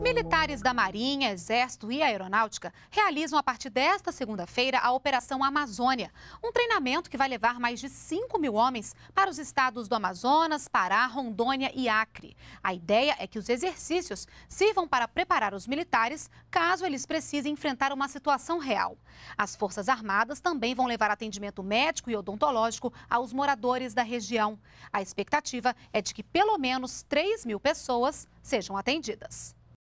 Militares da Marinha, Exército e Aeronáutica realizam a partir desta segunda-feira a Operação Amazônia, um treinamento que vai levar mais de 5 mil homens para os estados do Amazonas, Pará, Rondônia e Acre. A ideia é que os exercícios sirvam para preparar os militares caso eles precisem enfrentar uma situação real. As Forças Armadas também vão levar atendimento médico e odontológico aos moradores da região. A expectativa é de que pelo menos 3 mil pessoas sejam atendidas.